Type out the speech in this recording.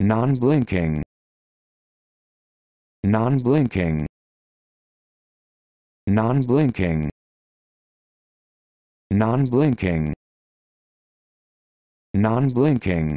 non-blinking non-blinking non-blinking non-blinking non-blinking